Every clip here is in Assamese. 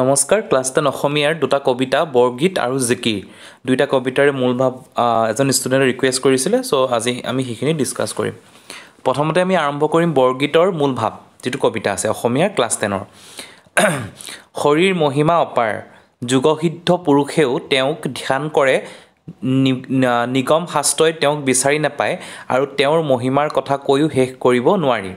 নমস্কাৰ ক্লাছ টেন অসমীয়াৰ দুটা কবিতা বৰগীত আৰু জিকিৰ দুইটা কবিতাৰে মূল ভাৱ এজন ষ্টুডেণ্টে ৰিকুৱেষ্ট কৰিছিলে চ' আজি আমি সেইখিনি ডিছকাছ কৰিম প্ৰথমতে আমি আৰম্ভ কৰিম বৰগীতৰ মূল ভাৱ যিটো কবিতা আছে অসমীয়াৰ ক্লাছ টেনৰ শৰীৰ মহিমা অপাৰ যোগসিদ্ধ পুৰুষেও তেওঁক ধ্যান কৰে নিগম শাস্ত্ৰই তেওঁক বিচাৰি নাপায় আৰু তেওঁৰ মহিমাৰ কথা কৈও শেষ কৰিব নোৱাৰি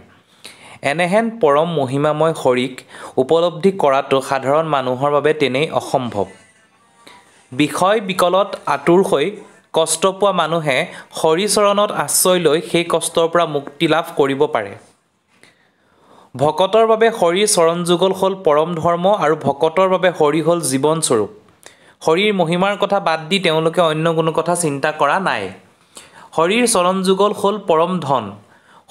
এনেহেন পৰম মহিমাময় শৰীক উপলব্ধি কৰাটো সাধাৰণ মানুহৰ বাবে তেনেই অসম্ভৱ বিষয় বিকলত আঁতৰ হৈ কষ্ট পোৱা মানুহে হৰিচৰণত আশ্ৰয় লৈ সেই কষ্টৰ পৰা মুক্তি লাভ কৰিব পাৰে ভকতৰ বাবে শৰীৰ চৰণ যুগল হ'ল পৰম ধৰ্ম আৰু ভকতৰ বাবে শৰীৰ হ'ল জীৱনস্বৰূপ শৰীৰ মহিমাৰ কথা বাদ দি তেওঁলোকে অন্য কোনো কথা চিন্তা কৰা নাই শৰীৰ চৰণ যুগল হ'ল পৰম ধন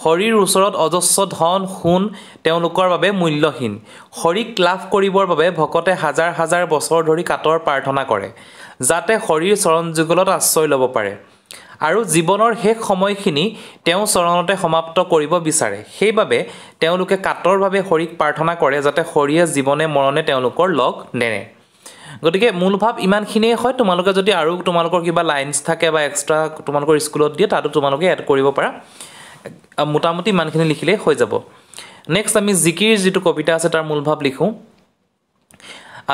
শৰীৰ ওচৰত অজস্ৰ ধন সোণ তেওঁলোকৰ বাবে মূল্যহীন শৰীক লাভ কৰিবৰ বাবে ভকতে হাজাৰ হাজাৰ বছৰ ধৰি কাটৰ প্ৰাৰ্থনা কৰে যাতে শৰীৰ চৰণ যুগলত আশ্ৰয় ল'ব পাৰে আৰু জীৱনৰ শেষ সময়খিনি তেওঁ চৰণতে সমাপ্ত কৰিব বিচাৰে সেইবাবে তেওঁলোকে কাটৰভাৱে হৰিক প্ৰাৰ্থনা কৰে যাতে হৰিয়ে জীৱনে মৰণে তেওঁলোকৰ লগ নেৰে গতিকে মূলভাৱ ইমানখিনিয়ে হয় তোমালোকে যদি আৰু তোমালোকৰ কিবা লাইনছ থাকে বা এক্সট্ৰা তোমালোকৰ স্কুলত দিয়ে তাতো তোমালোকে এড কৰিব পাৰা মোটামুটি ইমানখিনি লিখিলেই হৈ যাব নেক্সট আমি জিকিৰ যিটো কবিতা আছে তাৰ মূলভাৱ লিখোঁ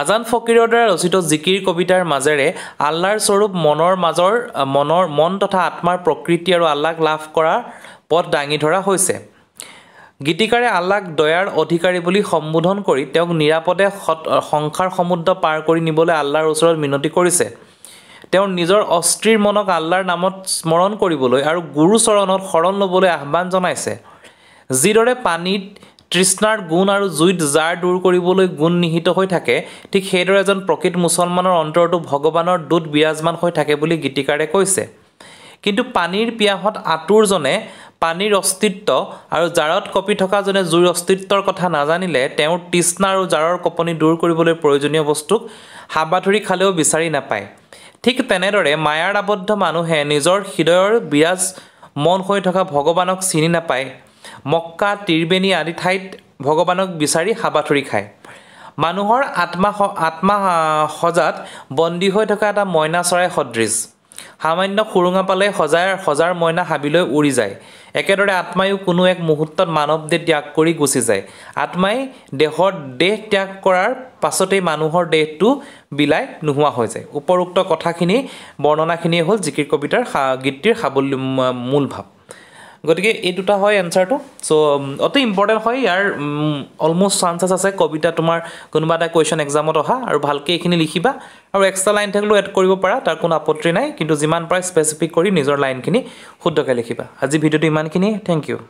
আজান ফকীৰৰ দ্বাৰা ৰচিত জিকিৰ কবিতাৰ মাজেৰে আল্লাৰ স্বৰূপ মনৰ মাজৰ মনৰ মন তথা আত্মাৰ প্ৰকৃতি আৰু আল্লাক লাভ কৰাৰ পথ দাঙি ধৰা হৈছে গীতিকাৰে আল্লাক দয়াৰ অধিকাৰী বুলি সম্বোধন কৰি তেওঁক নিৰাপদে সৎ সংসাৰ সমুদ্ৰ পাৰ কৰি নিবলৈ আল্লাৰ ওচৰত মিনতি কৰিছে তেওঁ নিজৰ অস্থিৰ মনক আল্লাৰ নামত স্মৰণ কৰিবলৈ আৰু গুৰুচৰণত শৰণ ল'বলৈ আহ্বান জনাইছে যিদৰে পানীত তৃষ্ণাৰ গুণ আৰু জুইত জাৰ দূৰ কৰিবলৈ গুণ নিহিত হৈ থাকে ঠিক সেইদৰে এজন প্ৰকৃত মুছলমানৰ অন্তৰটো ভগৱানৰ দূত বিৰাজমান হৈ থাকে বুলি গীতিকাৰে কৈছে কিন্তু পানীৰ পিয়াহত আঁতৰজনে পানীৰ অস্তিত্ব আৰু জাৰত কঁপি থকাজনে জুইৰ অস্তিত্বৰ কথা নাজানিলে তেওঁৰ তৃষ্ণা আৰু জাৰৰ কঁপনি দূৰ কৰিবলৈ প্ৰয়োজনীয় বস্তুক হাবাথুৰি খালেও বিচাৰি নাপায় ঠিক তেনেদৰে মায়াৰ আবদ্ধ মানুহে নিজৰ হৃদয়ৰ বিৰাজ মন হৈ থকা ভগৱানক চিনি নাপায় মক্কা ত্ৰিবেণী আদি ঠাইত ভগৱানক বিচাৰি হাবাথুৰি খায় মানুহৰ আত্মা আত্মা সজাত বন্দী হৈ থকা এটা মইনা চৰাই সদৃশ সামান্য সুৰুঙা পালে সজাই সজাৰ মইনা হাবিলৈ উৰি যায় একেদৰে আত্মায়ো কোনো এক মুহূৰ্তত মানৱ দেহ ত্যাগ কৰি গুচি যায় আত্মাই দেহৰ দেহ ত্যাগ কৰাৰ পাছতেই মানুহৰ দেহটো বিলাই নোহোৱা হৈ যায় উপৰোক্ত কথাখিনি বৰ্ণনাখিনিয়ে হ'ল জিকিৰ কবিতাৰ গীতটিৰ সাৱল্য মূল ভাৱ গতিকে এই দুটা হয় এনচাৰটো চ' অতি ইম্পৰ্টেণ্ট হয় ইয়াৰ অলমষ্ট চান্সেছ আছে কবিতা তোমাৰ কোনোবা এটা কুৱেশ্যন এক্সামত অহা আৰু ভালকৈ এইখিনি লিখিবা আৰু এক্সট্ৰা লাইন থাকিলেও এড কৰিব পাৰা তাৰ কোনো আপত্তি নাই কিন্তু যিমান পাৰে স্পেচিফিক কৰি নিজৰ লাইনখিনি শুদ্ধকৈ লিখিবা আজি ভিডিঅ'টো ইমানখিনিয়ে থেংক ইউ